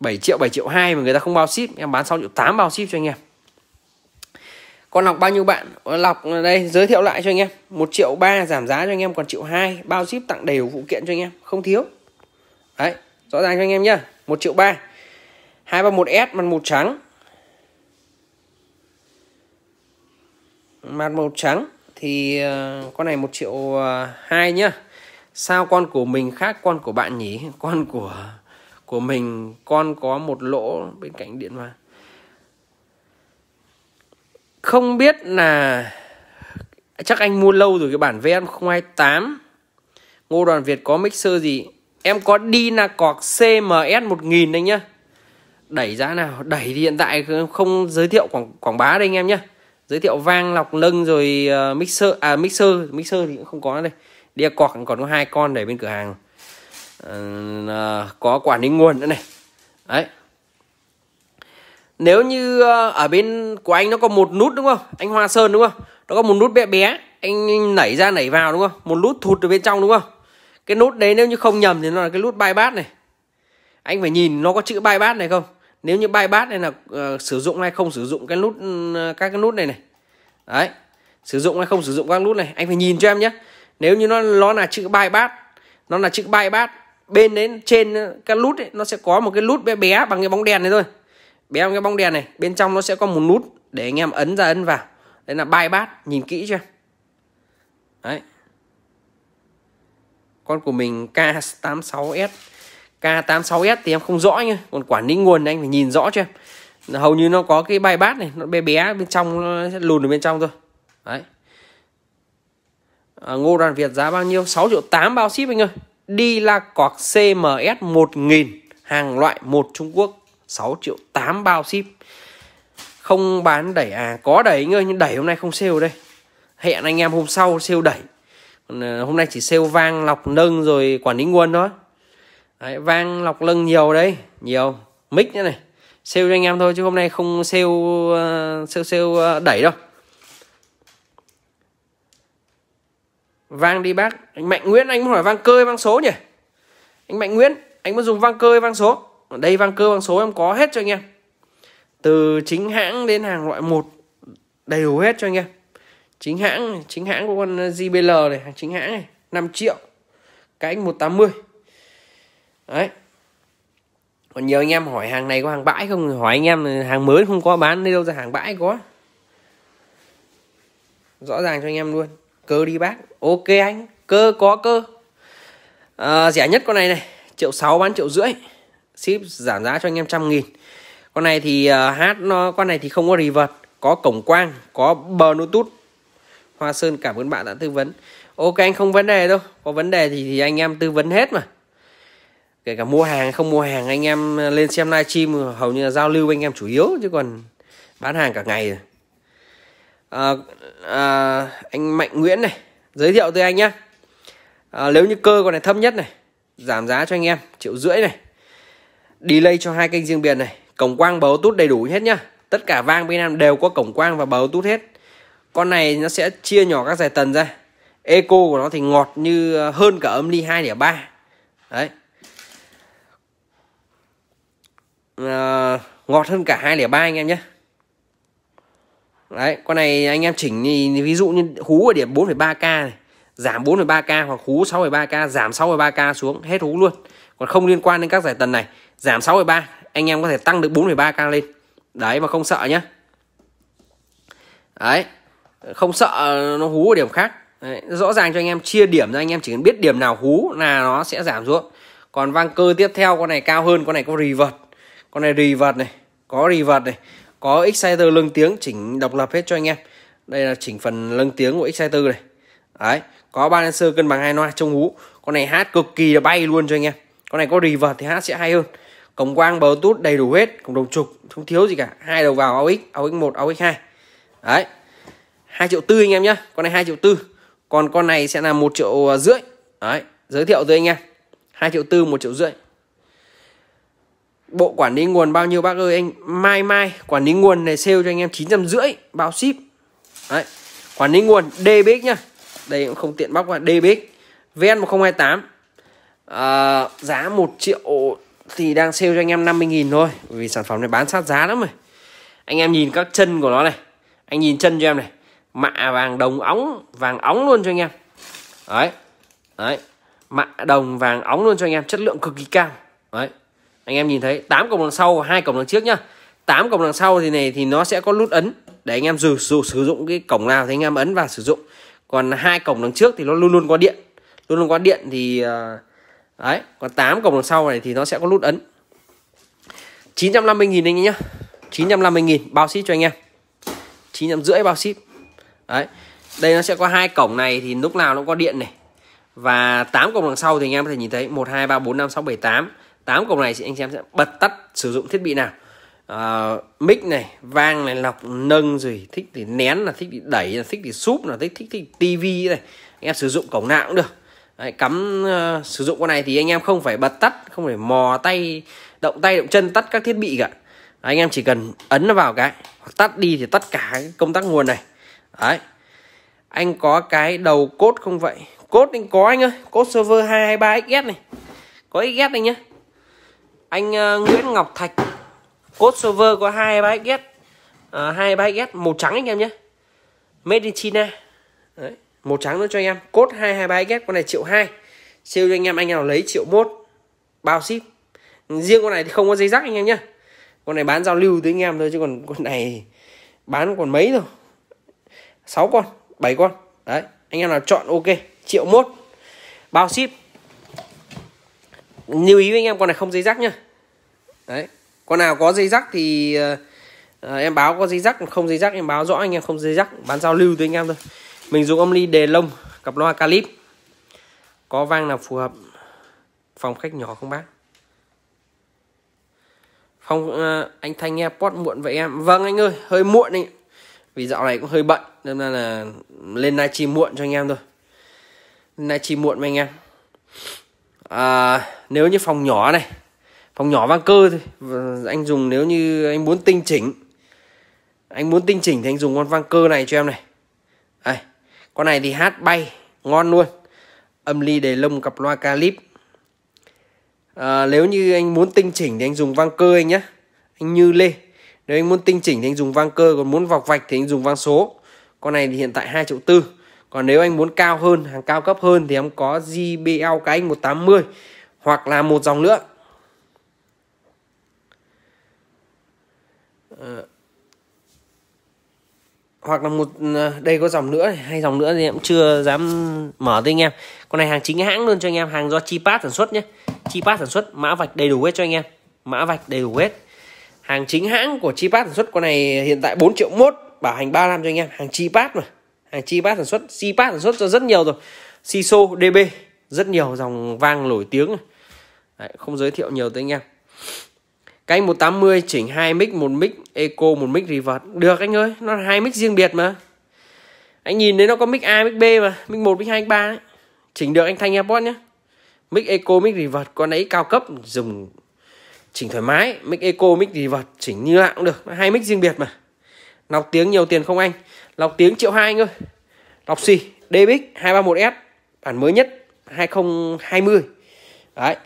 7 triệu 7 triệu hai mà người ta không bao ship em bán 6 triệu 8 bao ship cho anh em con lọc bao nhiêu bạn ờ, lọc đây giới thiệu lại cho anh em một triệu ba giảm giá cho anh em còn triệu hai bao ship tặng đầy đủ phụ kiện cho anh em không thiếu đấy rõ ràng cho anh em nhá một triệu ba hai ba một s mặt một trắng mặt một trắng thì ờ, con này một triệu ờ, hai nhá sao con của mình khác con của bạn nhỉ con của của mình con có một lỗ bên cạnh điện mà không biết là chắc anh mua lâu rồi cái bản VN028 Ngô Đoàn Việt có mixer gì Em có Dynacoc CMS 1000 anh nhá Đẩy giá nào Đẩy thì hiện tại không giới thiệu quảng, quảng bá đây anh em nhá Giới thiệu vang lọc lâng rồi uh, mixer À mixer Mixer thì cũng không có đây Dynacoc còn có hai con để bên cửa hàng uh, uh, Có quản lý nguồn nữa này Đấy nếu như ờ, ở bên của anh nó có một nút đúng không anh hoa sơn đúng không nó có một nút bé bé anh nảy ra nảy vào đúng không một nút thụt ở bên trong đúng không cái nút đấy nếu như không nhầm thì nó là cái nút bài bát này anh phải nhìn nó có chữ bài bát này không nếu như bài bát này là uh, sử dụng hay không sử dụng cái nút uh, các cái nút này này đấy sử dụng hay không sử dụng các nút này anh phải nhìn cho em nhé nếu như nó nó là chữ bài bát nó là chữ bài bát bên đấy trên cái nút ấy, nó sẽ có một cái nút bé bé bằng cái bóng đèn này thôi béo cái bóng đèn này bên trong nó sẽ có một nút để anh em ấn ra ấn vào đây là bài bát nhìn kỹ chưa đấy con của mình K86S K86S thì em không rõ nhá còn quản lý nguồn anh phải nhìn rõ chưa hầu như nó có cái bài bát này nó bé bé bên trong nó sẽ lùn ở bên trong thôi đấy à, ngô đoàn Việt giá bao nhiêu 6 triệu 8 bao ship anh ơi đi là cọc CMS 1000 hàng loại một Trung Quốc 6 triệu 8 bao ship không bán đẩy à có đẩy anh ơi nhưng đẩy hôm nay không sale đây hẹn anh em hôm sau sale đẩy còn ờ, hôm nay chỉ sale vang lọc nâng rồi quản lý nguồn đó đấy, vang lọc nâng nhiều đấy nhiều mic nữa này sale cho anh em thôi chứ hôm nay không sale uh, sale sale uh, đẩy đâu vang đi bác anh mạnh nguyễn anh muốn hỏi vang cơi vang số nhỉ anh mạnh nguyễn anh muốn dùng vang cơi vang số ở đây vang cơ vang số em có hết cho anh em từ chính hãng đến hàng loại một đều hết cho anh em chính hãng chính hãng của con JBL này hàng chính hãng này 5 triệu cái anh 180 đấy còn nhiều anh em hỏi hàng này có hàng bãi không hỏi anh em hàng mới không có bán đi đâu ra hàng bãi có rõ ràng cho anh em luôn cơ đi bác ok anh cơ có cơ à, rẻ nhất con này này triệu sáu bán triệu rưỡi ship giảm giá cho anh em trăm nghìn con này thì ờ, hát nó con này thì không có vật có cổng quang có bluetooth hoa sơn cảm ơn bạn đã tư vấn ok anh không vấn đề đâu có vấn đề thì thì anh em tư vấn hết mà kể cả mua hàng không mua hàng anh em ờ, lên xem livestream hầu như là giao lưu anh em chủ yếu chứ còn bán hàng cả ngày rồi à, à, anh mạnh nguyễn này giới thiệu tới anh nhá à, nếu như cơ con này thấp nhất này giảm giá cho anh em triệu rưỡi này delay cho hai kênh riêng biệt này cổng quang bầu tút đầy đủ hết nhá tất cả vang bên em đều có cổng quang và bầu tút hết con này nó sẽ chia nhỏ các giải tần ra eco của nó thì ngọt như ờ, hơn cả âm ly 2 ba, đấy à, ngọt hơn cả hai ba anh em nhé đấy con này anh em chỉnh thì ví dụ như hú ở điểm 4,3k này giảm 4,3k hoặc hú 6,3k giảm 6,3k xuống hết hú luôn còn không liên quan đến các giải tần này giảm 6,3 anh em có thể tăng được 4,3k lên đấy mà không sợ nhá đấy không sợ nó hú ở điểm khác đấy. rõ ràng cho anh em chia điểm ra anh em chỉ cần biết điểm nào hú là nó sẽ giảm xuống còn vang cơ tiếp theo con này cao hơn con này có rì vật con này rì vật này có rì vật này có exciter lưng tiếng chỉnh độc lập hết cho anh em đây là chỉnh phần lưng tiếng của exciter này đấy có balancer cân bằng hai loa trông hú con này hát cực kỳ là bay luôn cho anh em con này có rì vật thì hát sẽ hay hơn cổng quang bluetooth đầy đủ hết cổng đồng trục không thiếu gì cả hai đầu vào aux aux 1 aux 2 đấy hai triệu tư anh em nhá, con này hai triệu tư còn con này sẽ là một triệu rưỡi đấy giới thiệu với anh em hai triệu tư một triệu rưỡi bộ quản lý nguồn bao nhiêu bác ơi anh mai mai quản lý nguồn này sale cho anh em chín trăm rưỡi bao ship đấy quản lý nguồn DBX nhá đây cũng không tiện bóc vào DBX VN 1028 tám, ờ, giá một triệu thì đang sale cho anh em 50.000 thôi bởi vì sản phẩm này bán sát giá lắm rồi anh em nhìn các chân của nó này anh nhìn chân cho em này mạ vàng đồng ống vàng ống luôn cho anh em đấy đấy mạ đồng vàng ống luôn cho anh em chất lượng cực kỳ cao đấy anh em nhìn thấy 8 cổng đằng sau và hai cổng đằng trước nhá 8 cổng đằng sau thì này thì nó sẽ có nút ấn để anh em dù, dù sử dụng cái cổng nào thì anh em ấn vào sử dụng còn hai cổng đằng trước thì nó luôn luôn có điện luôn luôn có điện thì uh, đấy còn 8 cổng đằng sau này thì nó sẽ có nút ấn 950.000 anh nhá 950.000 bao ship cho anh em 900 rưỡi bao ship đấy đây nó sẽ có hai cổng này thì lúc nào nó có điện này và 8 cổng đằng sau thì anh em có thể nhìn thấy 1 2 3 4 5 6 7 8 8 cổng này thì anh em sẽ bật tắt sử dụng thiết bị nào uh, mic này vang này lọc nâng rồi thích thì nén là thích thì đẩy là thích thì súp là thích thích, thì tivi này anh em sử dụng cổng nào cũng được Đấy, cắm uh, sử dụng con này thì anh em không phải bật tắt không phải mò tay động tay động chân tắt các thiết bị cả Đấy, anh em chỉ cần ấn nó vào cái hoặc tắt đi thì tắt cả công tắc nguồn này đấy anh có cái đầu cốt không vậy cốt anh có anh ơi cốt server 223 xs này có xs này nhá anh uh, Nguyễn Ngọc Thạch cốt server có 223 xs uh, 223 xs màu trắng anh em nhé made in China màu trắng nữa cho anh em cốt 223 s con này triệu hai siêu cho anh em anh nào lấy triệu một bao ship riêng con này thì không có dây rắc anh em nhá con này bán giao lưu tới anh em thôi chứ còn con này bán còn mấy rồi 6 con 7 con đấy anh em nào chọn ok triệu một bao ship lưu ý với anh em con này không dây rắc nhá đấy con nào có dây rắc thì uh, em báo có dây rắc không dây rắc em báo rõ anh em không dây rắc bán giao lưu tới anh em thôi mình dùng âm ly đề lông cặp loa calip có vang nào phù hợp phòng khách nhỏ không bác phong ờ, anh thanh nghe post muộn vậy em vâng anh ơi hơi muộn anh vì dạo này cũng hơi bận nên là, là lên livestream muộn cho anh em thôi livestream muộn với anh em à, nếu như phòng nhỏ này phòng nhỏ vang cơ thôi vâng, anh dùng nếu như anh muốn tinh chỉnh anh muốn tinh chỉnh thì anh dùng con vang cơ này cho em này đây con này thì hát bay ngon luôn âm ly đề lông cặp loa calip à, nếu như anh muốn tinh chỉnh thì anh dùng vang cơ anh nhé anh như lê nếu anh muốn tinh chỉnh thì anh dùng vang cơ còn muốn vọc vạch thì anh dùng vang số con này thì hiện tại 2 triệu tư còn nếu anh muốn cao hơn hàng cao cấp hơn thì em có JBL cái anh 180 hoặc là một dòng nữa ờ, hoặc là một ờ, đây có dòng nữa hay dòng nữa thì em chưa dám mở tới anh em con này hàng chính hãng luôn cho anh em hàng do Chipat sản xuất nhé Chipat sản xuất mã vạch đầy đủ hết cho anh em mã vạch đầy đủ hết hàng chính hãng của Chipat sản xuất con này hiện tại 4 triệu mốt bảo hành 3 năm cho anh em hàng Chipat mà hàng Chipat sản xuất Chipat sản xuất cho rất nhiều rồi Siso DB rất nhiều dòng vang nổi tiếng Đấy, không giới thiệu nhiều tới anh em cái anh 180 chỉnh hai mic, một mic eco, một mic reverb. Được anh ơi, nó là hai mic riêng biệt mà. Anh nhìn thấy nó có mic A, mic B mà, mic 1, mic 2, mic 3 ấy. Chỉnh được anh thanh AirPods nhá Mic eco, mic reverb con ấy cao cấp dùng chỉnh thoải mái, mic eco, mic reverb chỉnh như nào cũng được, hai mic riêng biệt mà. Lọc tiếng nhiều tiền không anh? Lọc tiếng triệu hai anh ơi. Lọc xì DBX 231S bản mới nhất 2020. Đấy.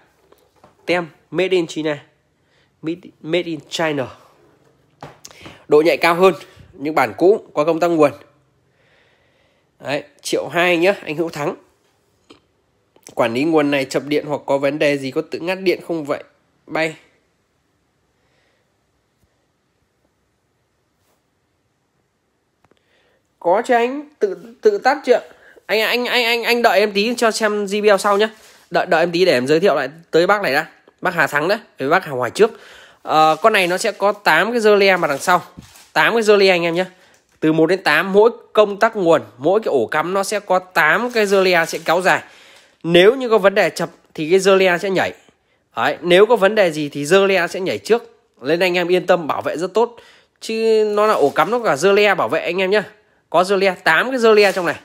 Tem made in China made in China độ nhạy cao hơn những bản cũ qua công tăng nguồn Đấy, triệu hai nhé anh Hữu Thắng quản lý nguồn này chập điện hoặc có vấn đề gì có tự ngắt điện không vậy bay có chứ anh tự tự tắt chưa anh anh anh anh anh đợi em tí cho xem GBL sau nhé đợi đợi em tí để em giới thiệu lại tới bác này đã bác Hà thắng đấy với bác Hà Hoài trước à, con này nó sẽ có 8 cái dơ le mà đằng sau 8 cái dơ le anh em nhé từ 1 đến 8 mỗi công tắc nguồn mỗi cái ổ cắm nó sẽ có 8 cái dơ le sẽ kéo dài nếu như có vấn đề chập thì cái dơ le sẽ nhảy Đấy, nếu có vấn đề gì thì dơ le sẽ nhảy trước nên anh em yên tâm bảo vệ rất tốt chứ nó là ổ cắm nó cả dơ le bảo vệ anh em nhé có dơ le 8 cái dơ le trong này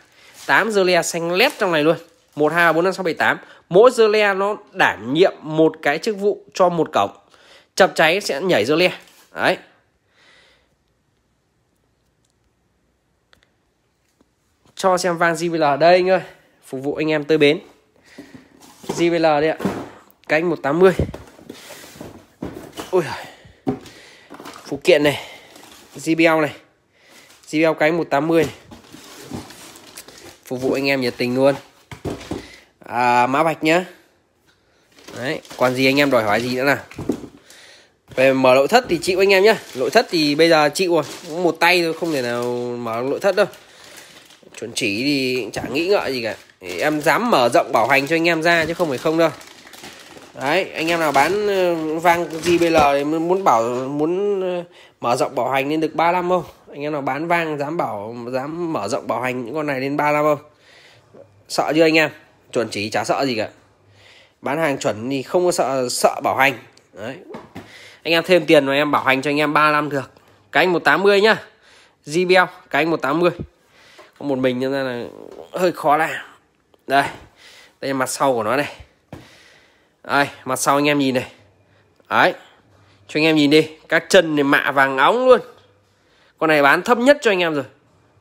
8 dơ le xanh lét trong này luôn 1 2 3 4 5 6 7 8 mỗi dơ le nó đảm nhiệm một cái chức vụ cho một cổng chập cháy sẽ nhảy dơ le đấy cho xem vang JBL đây anh ơi phục vụ anh em tới bến JBL đây ạ cánh 180 ui giời. phụ kiện này JBL này JBL cánh 180 này phục vụ anh em nhiệt tình luôn à, mã vạch nhá đấy còn gì anh em đòi hỏi gì nữa nào về mở nội thất thì chịu anh em nhá nội thất thì bây giờ chịu rồi cũng một tay thôi không thể nào mở nội thất đâu chuẩn chỉ thì chả nghĩ ngợi gì cả em dám mở rộng bảo hành cho anh em ra chứ không phải không đâu đấy anh em nào bán ờ, vang gì bây giờ muốn bảo muốn ờ, mở rộng bảo hành lên được năm không anh em nào bán vang dám bảo dám mở rộng bảo hành những con này lên năm không sợ chưa anh em chuẩn chỉ chả sợ gì cả bán hàng chuẩn thì không có sợ sợ bảo hành đấy anh em thêm tiền rồi em bảo hành cho anh em 3 năm được cái anh 180 nhá JBL cánh anh 180 có một mình nên là hơi khó làm đây đây là mặt sau của nó này đây mặt sau anh em nhìn này đấy cho anh em nhìn đi các chân này mạ vàng óng luôn con này bán thấp nhất cho anh em rồi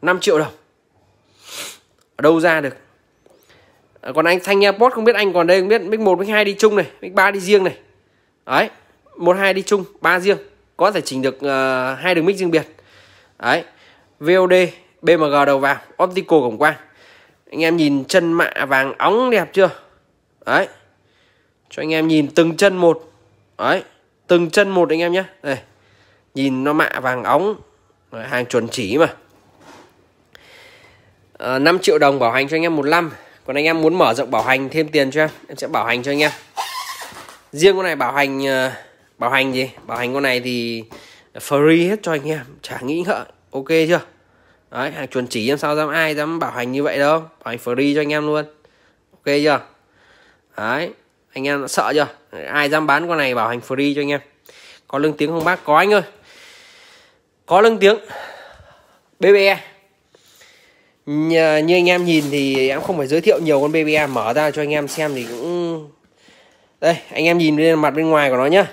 5 triệu đồng ở đâu ra được Ờ, còn anh thanh airport không biết anh còn đây không biết mic một mic hai đi chung này mic ba đi riêng này đấy một hai đi chung ba riêng có thể chỉnh được ờ, hai uh, đường mic riêng biệt đấy VOD BMG đầu vào optical cổng quang anh em nhìn chân mạ vàng óng đẹp chưa đấy cho anh em nhìn từng chân một đấy từng chân một anh em nhé đây nhìn nó mạ vàng óng hàng chuẩn chỉ mà à, ờ, 5 triệu đồng bảo hành cho anh em một năm còn anh em muốn mở rộng bảo hành thêm tiền cho em em sẽ bảo hành cho anh em riêng con này bảo hành ờ, bảo hành gì bảo hành con này thì free hết cho anh em chả nghĩ ngợi ok chưa đấy hàng chuẩn chỉ em sao dám ai dám bảo hành như vậy đâu bảo hành free cho anh em luôn ok chưa đấy anh em sợ chưa ai dám bán con này bảo hành free cho anh em có lương tiếng không bác có anh ơi có lương tiếng BBE như, như anh em nhìn thì em không phải giới thiệu nhiều con baby mở ra cho anh em xem thì cũng đây anh em nhìn bên mặt bên ngoài của nó nhá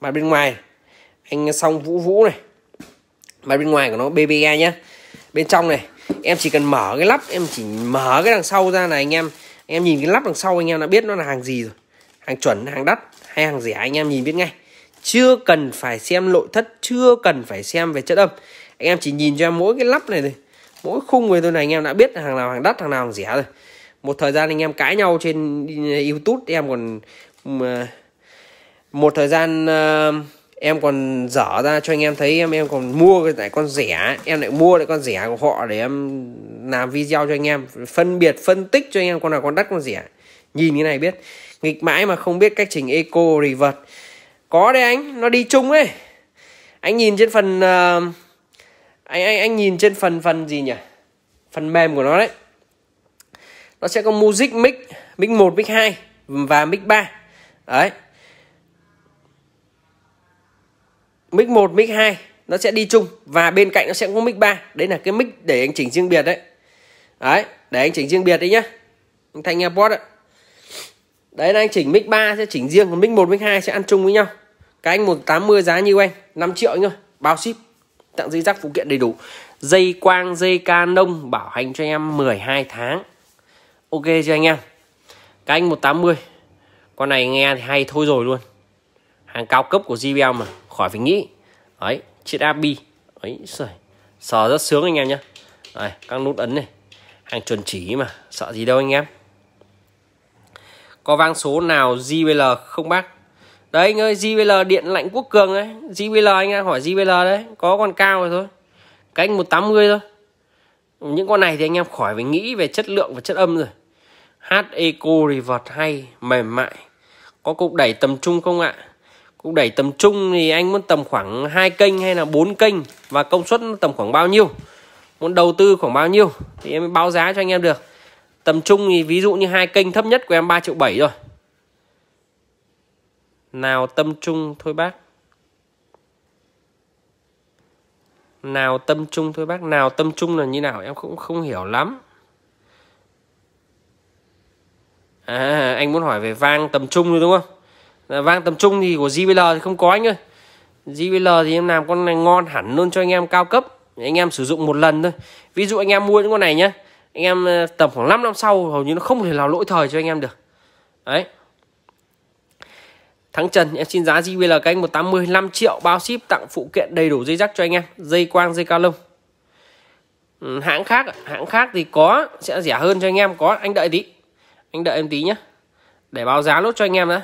mặt bên ngoài anh xong vũ vũ này mặt bên ngoài của nó BBE nhá bên trong này em chỉ cần mở cái lắp em chỉ mở cái đằng sau ra này anh em anh em nhìn cái lắp đằng sau anh em đã biết nó là hàng gì rồi hàng chuẩn hàng đắt hay hàng rẻ anh em nhìn biết ngay chưa cần phải xem nội thất chưa cần phải xem về chất âm anh em chỉ nhìn cho em mỗi cái lắp này thôi mỗi khung người tôi này anh em đã biết là hàng nào hàng đắt hàng nào hàng rẻ rồi một thời gian anh em cãi nhau trên ờ, youtube em còn ờ, một thời gian ờ, em còn dở ra cho anh em thấy em em còn mua lại con rẻ em lại mua lại con rẻ của họ để em làm video cho anh em phân biệt phân tích cho anh em con nào con đắt con rẻ nhìn cái này biết nghịch mãi mà không biết cách chỉnh eco reverse có đấy anh nó đi chung ấy anh nhìn trên phần uh, anh anh anh nhìn trên phần phần gì nhỉ phần mềm của nó đấy nó sẽ có music mic mic 1, mic 2 và mic 3 đấy mic 1, mic 2 nó sẽ đi chung và bên cạnh nó sẽ có mic 3 đấy là cái mic để anh chỉnh riêng biệt đấy đấy để anh chỉnh riêng biệt đấy nhá thanh airpod ạ đấy là anh chỉnh mic 3 sẽ chỉnh riêng còn mic 1, mic 2 sẽ ăn chung với nhau cái anh 180 giá như anh 5 triệu anh ơi bao ship tặng dây rắc phụ kiện đầy đủ dây quang dây canon bảo hành cho anh em 12 tháng ok chưa anh em cái anh 180 con này nghe thì hay thôi rồi luôn hàng cao cấp của JBL mà khỏi phải nghĩ ấy chiếc abi ấy sợi sờ rất sướng anh em nhá, Đấy, các nút ấn này hàng chuẩn chỉ mà sợ gì đâu anh em có vang số nào JBL không bác đấy anh ơi JBL điện lạnh quốc cường ấy, JBL anh em hỏi JBL đấy có con cao rồi thôi cái anh 180 thôi những con này thì anh em khỏi phải nghĩ về chất lượng và chất âm rồi hát eco thì hay mềm mại có cục đẩy tầm trung không ạ cục đẩy tầm trung thì anh muốn tầm khoảng hai kênh hay là bốn kênh và công suất tầm khoảng bao nhiêu muốn đầu tư khoảng bao nhiêu thì em báo giá cho anh em được tầm trung thì ví dụ như hai kênh thấp nhất của em 3 triệu 7 rồi nào tâm trung thôi bác. Nào tâm trung thôi bác. Nào tâm trung là như nào em cũng không hiểu lắm. À, anh muốn hỏi về vang tầm trung rồi đúng không? vang tầm trung thì của JBL thì không có anh ơi. JBL thì em làm con này ngon hẳn luôn cho anh em cao cấp. Anh em sử dụng một lần thôi. Ví dụ anh em mua những con này nhá. Anh em ờ, tầm khoảng 5 năm sau hầu như nó không thể nào lỗi thời cho anh em được. Đấy. Thắng Trần em xin giá JBL canh 180 5 triệu bao ship tặng phụ kiện đầy đủ dây rắc cho anh em dây quang dây cao lông ừ, hãng khác hãng khác thì có sẽ rẻ hơn cho anh em có anh đợi tí anh đợi em tí nhé để báo giá lốt cho anh em đó.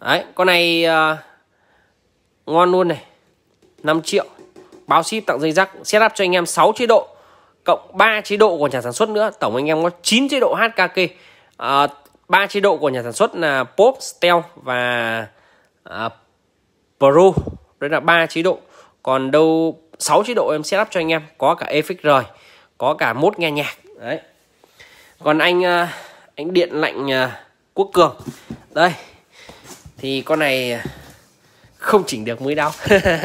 đấy con này uh, ngon luôn này 5 triệu báo ship tặng dây rắc setup cho anh em 6 chế độ cộng 3 chế độ của nhà sản xuất nữa tổng anh em có 9 chế độ HKK à, ờ, ba chế độ của nhà sản xuất là pop stealth và uh, pro đấy là ba chế độ còn đâu 6 chế độ em setup cho anh em có cả effect rồi có cả mốt nghe nhạc đấy còn anh uh, anh điện lạnh uh, quốc cường đây thì con này không chỉnh được mũi đau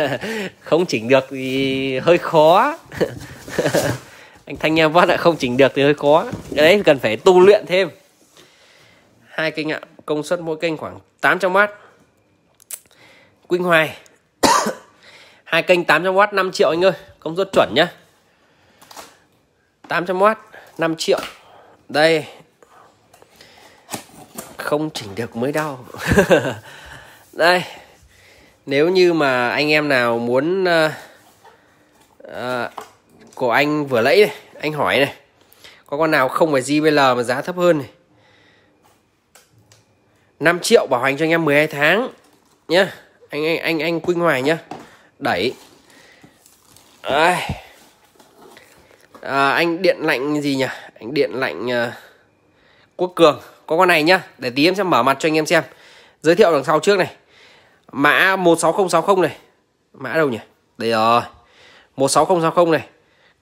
[LAUGHS] không chỉnh được thì hơi khó [LAUGHS] anh thanh em vắt lại không chỉnh được thì hơi khó đấy cần phải tu luyện thêm hai kênh ạ công suất mỗi kênh khoảng 800W Quỳnh Hoài [COUGHS] hai kênh 800W 5 triệu anh ơi công suất chuẩn nhá 800W 5 triệu đây không chỉnh được mới đau [LAUGHS] đây nếu như mà anh em nào muốn uh, uh, của anh vừa lấy này anh hỏi này có con nào không phải JBL mà giá thấp hơn này 5 triệu bảo hành cho anh em 12 tháng nhá anh anh anh anh Quinh Hoài nhá đẩy à, à, anh điện lạnh gì nhỉ anh điện lạnh uh, Quốc Cường có con này nhá để tí em sẽ mở mặt cho anh em xem giới thiệu đằng sau trước này mã 16060 này mã đâu nhỉ đây rồi 16060 này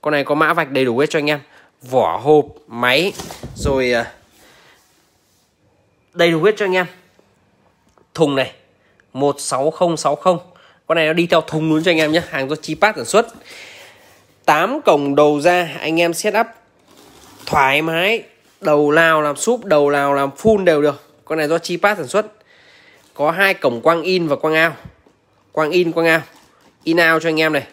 con này có mã vạch đầy đủ hết cho anh em vỏ hộp máy rồi uh, đầy đủ hết cho anh em thùng này 16060 con này nó đi theo thùng luôn cho anh em nhé hàng do chi phát sản xuất 8 cổng đầu ra anh em setup thoải mái đầu nào làm súp đầu nào làm full đều được con này do chi phát sản xuất có hai cổng quang in và quang ao quang in quang ao in ao cho anh em này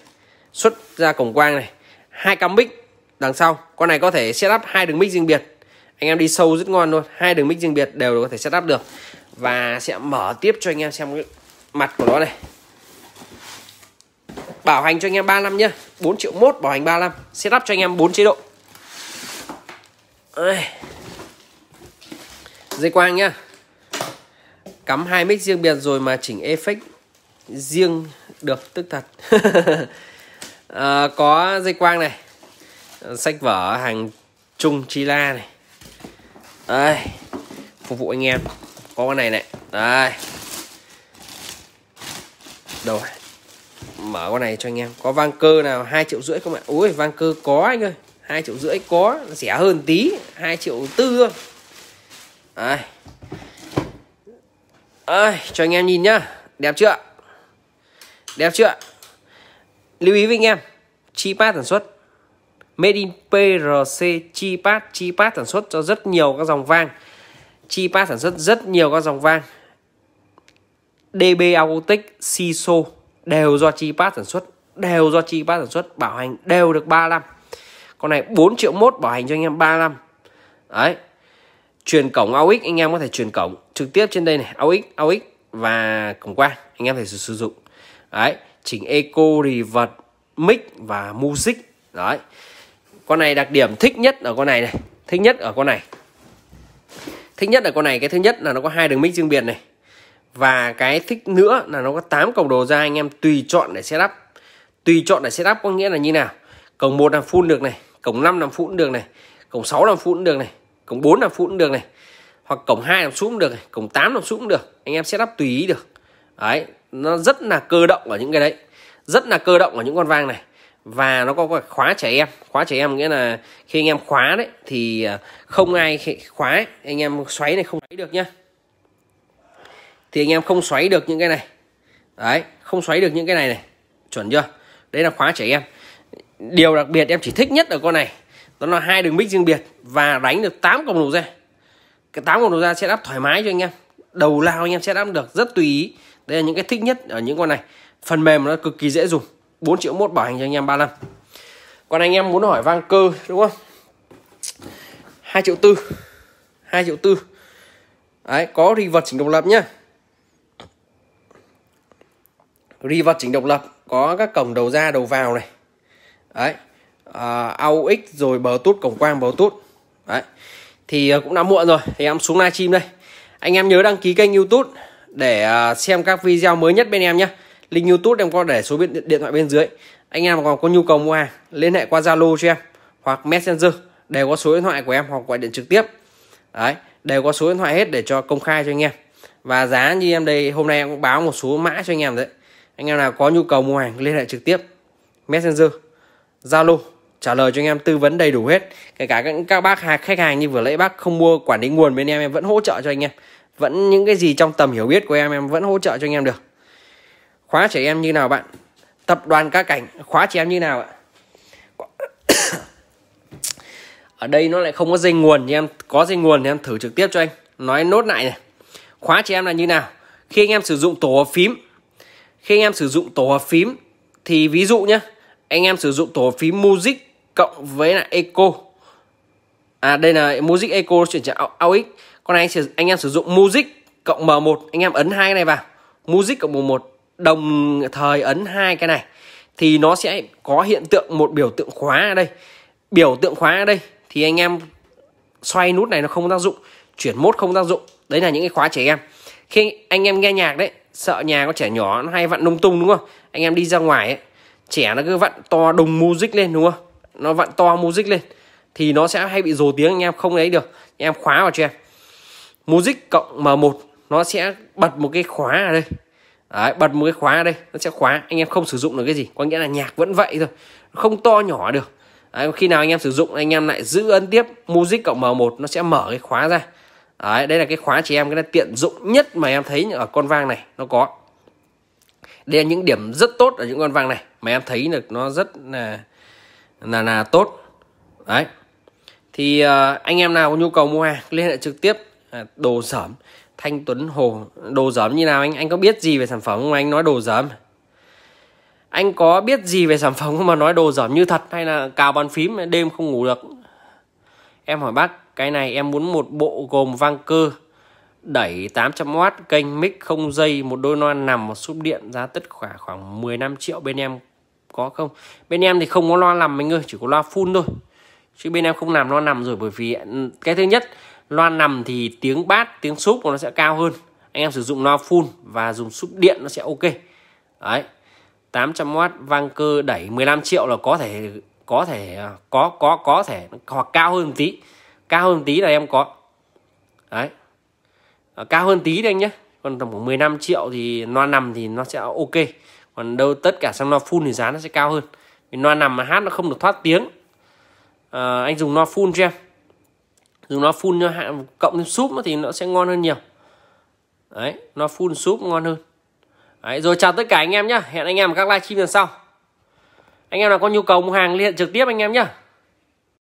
xuất ra cổng quang này hai cắm mic đằng sau con này có thể setup hai đường mic riêng biệt anh em đi sâu rất ngon luôn hai đường mic riêng biệt đều có thể setup được và sẽ mở tiếp cho anh em xem cái mặt của nó này bảo hành cho anh em năm nhá 4 triệu mốt bảo hành năm setup cho anh em 4 chế độ dây quang nhá cắm hai mic riêng biệt rồi mà chỉnh effect riêng được tức thật à, [LAUGHS] có dây quang này sách vở hàng trung chi la này đây phục vụ anh em có cái này này đây đâu mở con này cho anh em có vang cơ nào hai triệu rưỡi không ạ ui vang cơ có anh ơi hai triệu rưỡi có rẻ hơn tí hai triệu tư thôi đây cho anh em nhìn nhá đẹp chưa đẹp chưa lưu ý với anh em chi phát sản xuất Made in PRC Chipat Chipat sản xuất cho rất nhiều các dòng vang Chipat sản xuất rất nhiều các dòng vang DB Acoustic ciso đều do Chipat sản xuất đều do Chipat sản xuất bảo hành đều được 3 năm con này 4 triệu mốt bảo hành cho anh em 3 năm đấy truyền cổng AUX anh em có thể truyền cổng trực tiếp trên đây này AUX AUX và cổng quang anh em có thể sử dụng đấy chỉnh eco reverb mic và music đấy con này đặc điểm thích nhất ở con này này thích nhất ở con này thích nhất ở con này cái thứ nhất là nó có hai đường mic riêng biệt này và cái thích nữa là nó có 8 cổng đồ ra anh em tùy chọn để setup tùy chọn để setup có nghĩa là như nào cổng một làm full được này cổng 5 làm full được này cổng 6 làm full được này cổng 4 làm full được này hoặc cổng 2 làm xuống được này. cổng 8 làm xuống được anh em setup tùy ý được đấy nó rất là cơ động ở những cái đấy rất là cơ động ở những con vang này và nó có khóa trẻ em khóa trẻ em nghĩa là khi anh em khóa đấy thì à, không ai khóa anh em xoáy này không xoáy được nhá thì anh em không xoáy được những cái này đấy không xoáy được những cái này này chuẩn chưa đấy là khóa trẻ em điều đặc biệt em chỉ thích nhất ở con này đó là hai đường bích riêng biệt và đánh được 8 còng đầu ra cái 8 còng đầu ra sẽ đáp thoải mái cho anh em đầu lao anh em sẽ đáp được rất tùy ý đây là những cái thích nhất ở những con này phần mềm nó cực kỳ dễ dùng 4 triệu mốt bảo hành cho anh em năm. còn anh em muốn hỏi vang cơ đúng không 2 triệu tư 2 triệu tư đấy có ri vật chỉnh độc lập nhá ri vật chỉnh độc lập có các cổng đầu ra đầu vào này đấy à, aux rồi bờ tút cổng quang bờ tút đấy thì à, cũng đã muộn rồi thì em xuống livestream đây anh em nhớ đăng ký kênh youtube để à, xem các video mới nhất bên em nhé link youtube em có để số điện, điện thoại bên dưới anh em còn có nhu cầu mua hàng liên hệ qua zalo cho em hoặc messenger đều có số điện thoại của em hoặc gọi điện trực tiếp đấy đều có số điện thoại hết để cho công khai cho anh em và giá như em đây hôm nay em cũng báo một số mã cho anh em đấy anh em nào có nhu cầu mua hàng liên hệ trực tiếp messenger zalo trả lời cho anh em tư vấn đầy đủ hết kể cả các, các bác khách hàng như vừa lấy bác không mua quản lý nguồn bên em em vẫn hỗ trợ cho anh em vẫn những cái gì trong tầm hiểu biết của em em vẫn hỗ trợ cho anh em được khóa trẻ em như nào bạn tập đoàn ca cảnh khóa trẻ em như nào ạ ở đây nó lại không có dây nguồn nhưng em có dây nguồn thì em thử trực tiếp cho anh nói nốt lại này khóa trẻ em là như nào khi anh em sử dụng tổ hợp phím khi anh em sử dụng tổ hợp phím thì ví dụ nhé anh em sử dụng tổ hợp phím music cộng với là eco à đây là music eco chuyển trạng aux con này anh, anh em sử dụng music cộng m1 anh em ấn hai cái này vào music cộng m1 đồng thời ấn hai cái này thì nó sẽ có hiện tượng một biểu tượng khóa ở đây biểu tượng khóa ở đây thì anh em xoay nút này nó không tác dụng chuyển mốt không tác dụng đấy là những cái khóa trẻ em khi anh em nghe nhạc đấy sợ nhà có trẻ nhỏ nó hay vặn lung tung đúng không anh em đi ra ngoài ấy, trẻ nó cứ vặn to đùng music lên đúng không nó vặn to music lên thì nó sẽ hay bị rồ tiếng anh em không lấy được anh em khóa vào cho em music cộng m1 nó sẽ bật một cái khóa ở đây Đấy, bật một cái khóa đây nó sẽ khóa anh em không sử dụng được cái gì có nghĩa là nhạc vẫn vậy thôi không to nhỏ được đấy, khi nào anh em sử dụng anh em lại giữ ấn tiếp music cộng m1 nó sẽ mở cái khóa ra đấy đây là cái khóa chị em cái là tiện dụng nhất mà em thấy ở con vang này nó có đây là những điểm rất tốt ở những con vang này mà em thấy được nó rất là là là tốt đấy thì uh, anh em nào có nhu cầu mua hàng liên hệ trực tiếp à, đồ sởm Thanh Tuấn Hồ đồ giấm như nào anh anh có biết gì về sản phẩm không anh nói đồ giấm anh có biết gì về sản phẩm không mà nói đồ giởm như thật hay là cào bàn phím đêm không ngủ được em hỏi bác cái này em muốn một bộ gồm vang cơ đẩy 800W kênh mic không dây một đôi loa nằm một súp điện giá tất khoảng khoảng 15 triệu bên em có không bên em thì không có loa nằm anh ơi chỉ có loa full thôi chứ bên em không làm loa nằm rồi bởi vì ừ, cái thứ nhất loa nằm thì tiếng bát tiếng súp của nó sẽ cao hơn anh em sử dụng loa full và dùng súp điện nó sẽ ok đấy 800W vang cơ đẩy 15 triệu là có thể có thể à, có có có thể hoặc cao hơn một tí cao hơn một tí là em có đấy à, cao hơn tí đấy anh nhé còn tầm khoảng 15 triệu thì loa nằm thì nó sẽ ok còn đâu tất cả sang loa full thì giá nó sẽ cao hơn vì loa nằm mà hát nó không được thoát tiếng à, anh dùng loa full cho em dùng nó phun cho hạ cộng thêm súp thì nó sẽ ngon hơn nhiều đấy nó phun súp ngon hơn đấy rồi chào tất cả anh em nhé hẹn anh em ở các livestream lần sau anh em nào có nhu cầu mua hàng liên hệ trực tiếp anh em nhé